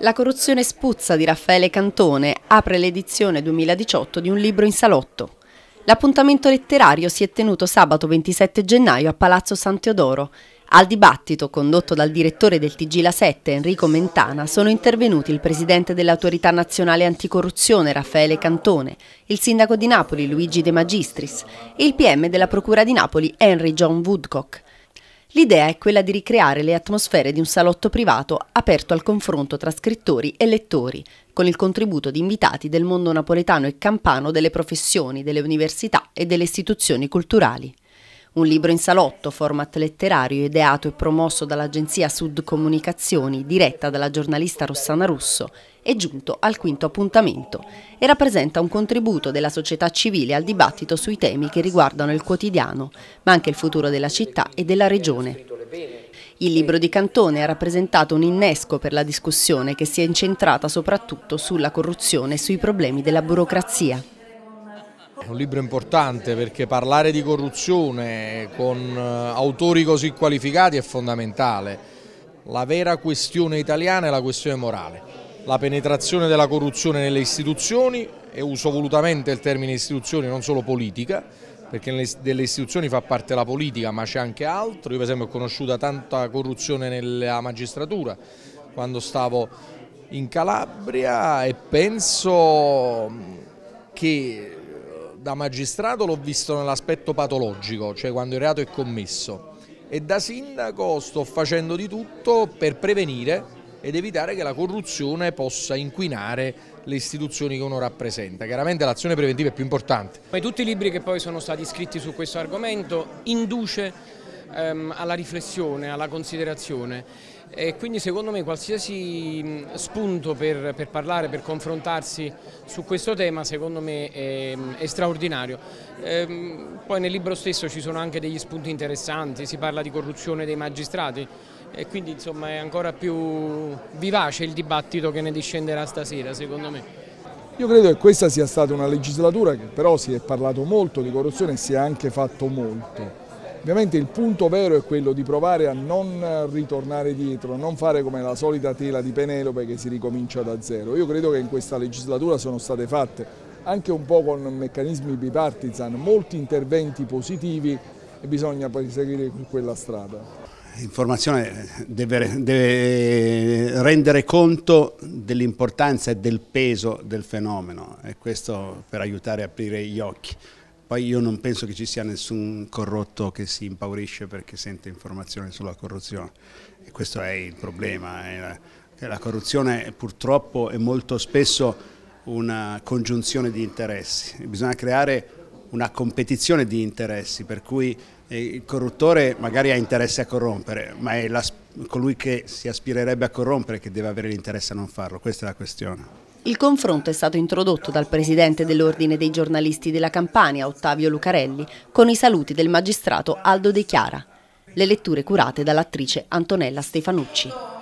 La corruzione spuzza di Raffaele Cantone apre l'edizione 2018 di un libro in salotto. L'appuntamento letterario si è tenuto sabato 27 gennaio a Palazzo San Teodoro. Al dibattito condotto dal direttore del TG La 7 Enrico Mentana sono intervenuti il presidente dell'autorità nazionale anticorruzione Raffaele Cantone, il sindaco di Napoli Luigi De Magistris e il PM della procura di Napoli Henry John Woodcock. L'idea è quella di ricreare le atmosfere di un salotto privato aperto al confronto tra scrittori e lettori, con il contributo di invitati del mondo napoletano e campano delle professioni, delle università e delle istituzioni culturali. Un libro in salotto, format letterario ideato e promosso dall'agenzia Sud Comunicazioni, diretta dalla giornalista Rossana Russo, è giunto al quinto appuntamento e rappresenta un contributo della società civile al dibattito sui temi che riguardano il quotidiano, ma anche il futuro della città e della regione. Il libro di Cantone ha rappresentato un innesco per la discussione che si è incentrata soprattutto sulla corruzione e sui problemi della burocrazia. È un libro importante perché parlare di corruzione con eh, autori così qualificati è fondamentale. La vera questione italiana è la questione morale. La penetrazione della corruzione nelle istituzioni, e uso volutamente il termine istituzioni, non solo politica, perché delle istituzioni fa parte la politica, ma c'è anche altro. Io per esempio ho conosciuto tanta corruzione nella magistratura quando stavo in Calabria e penso che da magistrato l'ho visto nell'aspetto patologico, cioè quando il reato è commesso e da sindaco sto facendo di tutto per prevenire ed evitare che la corruzione possa inquinare le istituzioni che uno rappresenta. Chiaramente l'azione preventiva è più importante. Ma tutti i libri che poi sono stati scritti su questo argomento induce ehm, alla riflessione, alla considerazione e quindi secondo me qualsiasi spunto per, per parlare, per confrontarsi su questo tema secondo me è, è straordinario. Ehm, poi nel libro stesso ci sono anche degli spunti interessanti, si parla di corruzione dei magistrati e quindi insomma è ancora più vivace il dibattito che ne discenderà stasera secondo me. Io credo che questa sia stata una legislatura che però si è parlato molto di corruzione e si è anche fatto molto. Ovviamente il punto vero è quello di provare a non ritornare dietro, non fare come la solita tela di Penelope che si ricomincia da zero. Io credo che in questa legislatura sono state fatte anche un po' con meccanismi bipartisan, molti interventi positivi e bisogna poi seguire quella strada. L'informazione deve, deve, rendere conto dell'importanza e del peso del fenomeno e questo per aiutare a aprire gli occhi. Poi io non penso che ci sia nessun corrotto che si impaurisce perché sente informazioni sulla corruzione. E questo è il problema. La corruzione purtroppo è molto spesso una congiunzione di interessi. Bisogna creare una competizione di interessi, per cui eh, il corruttore magari ha interesse a corrompere, ma è colui che si aspirerebbe a corrompere che deve avere l'interesse a non farlo. Questa è la questione. Il confronto è stato introdotto dal presidente dell'Ordine dei giornalisti della Campania, Ottavio Lucarelli, con i saluti del magistrato Aldo De Chiara. Le letture curate dall'attrice Antonella Stefanucci.